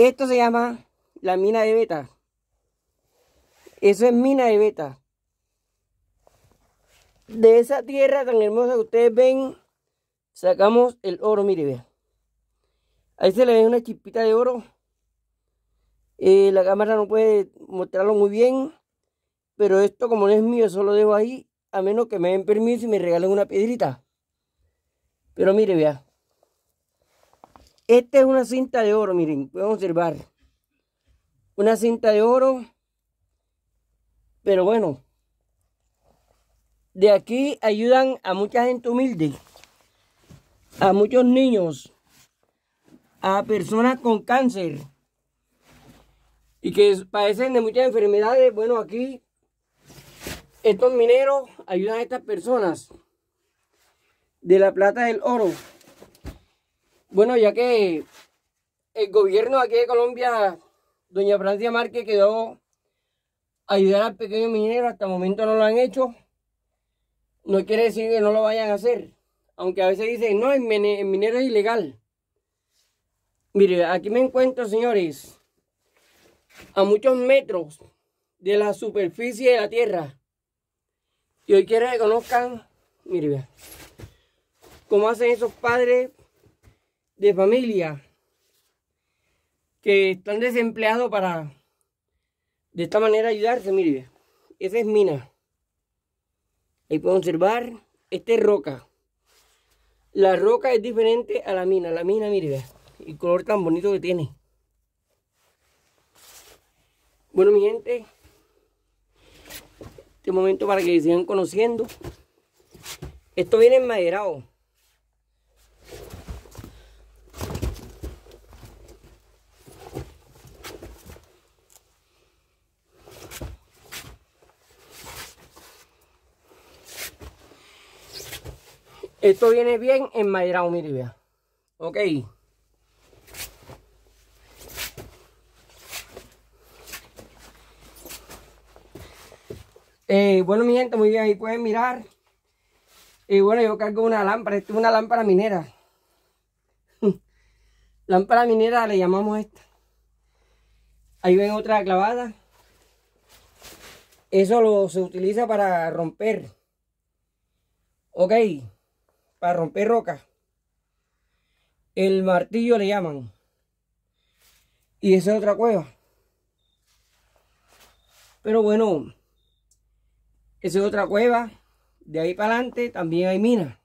Esto se llama la mina de beta. Eso es mina de beta. De esa tierra tan hermosa que ustedes ven, sacamos el oro, mire, vea. Ahí se le ve una chispita de oro. Eh, la cámara no puede mostrarlo muy bien, pero esto como no es mío, solo dejo ahí, a menos que me den permiso y me regalen una piedrita. Pero mire, vea. Esta es una cinta de oro, miren, pueden observar. Una cinta de oro. Pero bueno, de aquí ayudan a mucha gente humilde, a muchos niños, a personas con cáncer y que padecen de muchas enfermedades. Bueno, aquí estos mineros ayudan a estas personas de la plata del oro. Bueno, ya que el gobierno aquí de Colombia, doña Francia Márquez, quedó a ayudar al pequeño minero, hasta el momento no lo han hecho, no quiere decir que no lo vayan a hacer. Aunque a veces dicen, no, el, minero es ilegal. Mire, aquí me encuentro, señores, a muchos metros de la superficie de la Tierra. Y hoy quiero que conozcan, mire, cómo hacen esos padres de familia que están desempleados para de esta manera ayudarse, mire. Esa es mina. Ahí pueden observar, esta roca. La roca es diferente a la mina. La mina, mire, el color tan bonito que tiene. Bueno, mi gente, este momento para que sigan conociendo. Esto viene enmaderado. Esto viene bien en madera vea. Ok. Eh, bueno, mi gente, muy bien, ahí pueden mirar. Y bueno, yo cargo una lámpara, Esto es una lámpara minera. lámpara minera le llamamos esta. Ahí ven otra clavada. Eso lo, se utiliza para romper. Ok para romper roca. El martillo le llaman. Y esa es otra cueva. Pero bueno, esa es otra cueva. De ahí para adelante también hay minas.